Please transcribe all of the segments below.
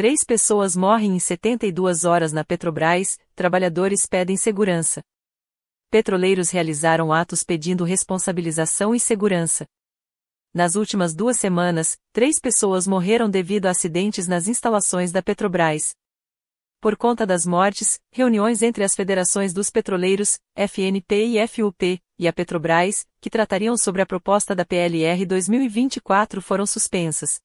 Três pessoas morrem em 72 horas na Petrobras, trabalhadores pedem segurança. Petroleiros realizaram atos pedindo responsabilização e segurança. Nas últimas duas semanas, três pessoas morreram devido a acidentes nas instalações da Petrobras. Por conta das mortes, reuniões entre as federações dos petroleiros, FNP e FUP, e a Petrobras, que tratariam sobre a proposta da PLR 2024 foram suspensas.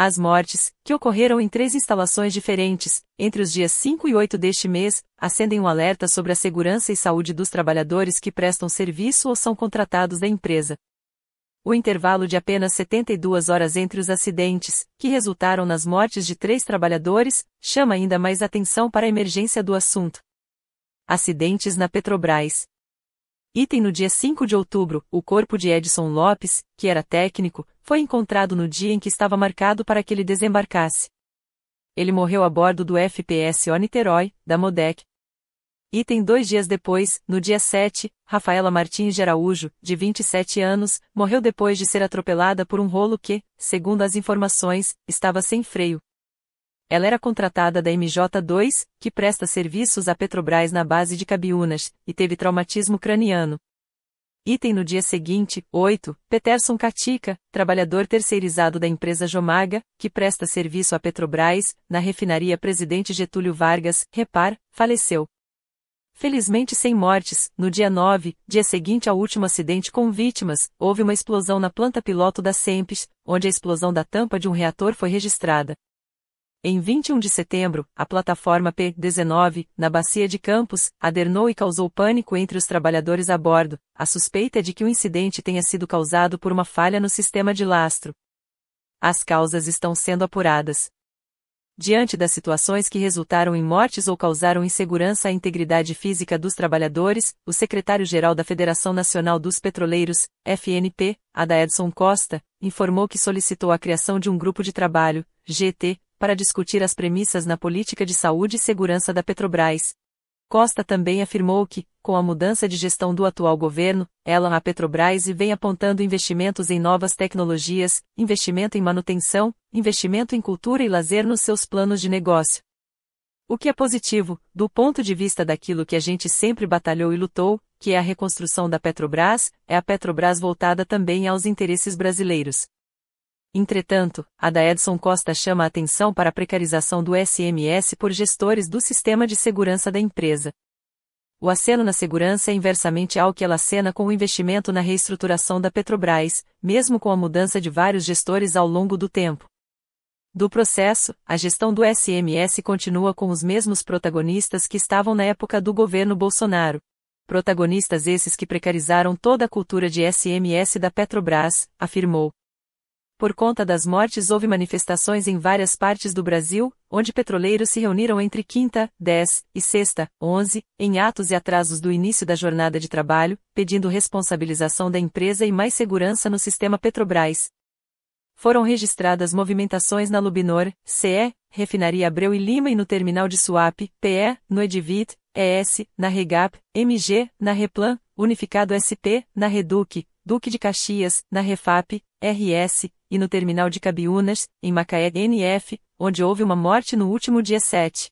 As mortes, que ocorreram em três instalações diferentes, entre os dias 5 e 8 deste mês, acendem um alerta sobre a segurança e saúde dos trabalhadores que prestam serviço ou são contratados da empresa. O intervalo de apenas 72 horas entre os acidentes, que resultaram nas mortes de três trabalhadores, chama ainda mais atenção para a emergência do assunto. Acidentes na Petrobras. Item no dia 5 de outubro, o corpo de Edson Lopes, que era técnico, foi encontrado no dia em que estava marcado para que ele desembarcasse. Ele morreu a bordo do FPS Oniterói Niterói, da Modec. Item dois dias depois, no dia 7, Rafaela Martins de Araújo, de 27 anos, morreu depois de ser atropelada por um rolo que, segundo as informações, estava sem freio. Ela era contratada da MJ2, que presta serviços à Petrobras na base de Cabiunas, e teve traumatismo craniano. Item no dia seguinte, 8, Peterson Catica, trabalhador terceirizado da empresa Jomaga, que presta serviço à Petrobras, na refinaria Presidente Getúlio Vargas, Repar, faleceu. Felizmente sem mortes, no dia 9, dia seguinte ao último acidente com vítimas, houve uma explosão na planta piloto da SEMPES, onde a explosão da tampa de um reator foi registrada. Em 21 de setembro, a plataforma P-19, na Bacia de Campos, adernou e causou pânico entre os trabalhadores a bordo. A suspeita é de que o incidente tenha sido causado por uma falha no sistema de lastro. As causas estão sendo apuradas. Diante das situações que resultaram em mortes ou causaram insegurança à integridade física dos trabalhadores, o secretário-geral da Federação Nacional dos Petroleiros, FNP, Ada Edson Costa, informou que solicitou a criação de um grupo de trabalho, GT, para discutir as premissas na política de saúde e segurança da Petrobras. Costa também afirmou que, com a mudança de gestão do atual governo, ela a Petrobras e vem apontando investimentos em novas tecnologias, investimento em manutenção, investimento em cultura e lazer nos seus planos de negócio. O que é positivo, do ponto de vista daquilo que a gente sempre batalhou e lutou, que é a reconstrução da Petrobras, é a Petrobras voltada também aos interesses brasileiros. Entretanto, a da Edson Costa chama a atenção para a precarização do SMS por gestores do sistema de segurança da empresa. O aceno na segurança é inversamente ao que ela acena com o investimento na reestruturação da Petrobras, mesmo com a mudança de vários gestores ao longo do tempo. Do processo, a gestão do SMS continua com os mesmos protagonistas que estavam na época do governo Bolsonaro. Protagonistas esses que precarizaram toda a cultura de SMS da Petrobras, afirmou. Por conta das mortes houve manifestações em várias partes do Brasil, onde petroleiros se reuniram entre quinta, 10 e sexta, 11, em atos e atrasos do início da jornada de trabalho, pedindo responsabilização da empresa e mais segurança no sistema Petrobras. Foram registradas movimentações na Lubinor, CE, Refinaria Abreu e Lima e no terminal de Suape, PE, no Edivit, ES, na Regap, MG, na Replan, Unificado SP, na Reduc, Duque de Caxias, na Refap, RS, e no terminal de Cabiunas, em Macaé NF, onde houve uma morte no último dia 7.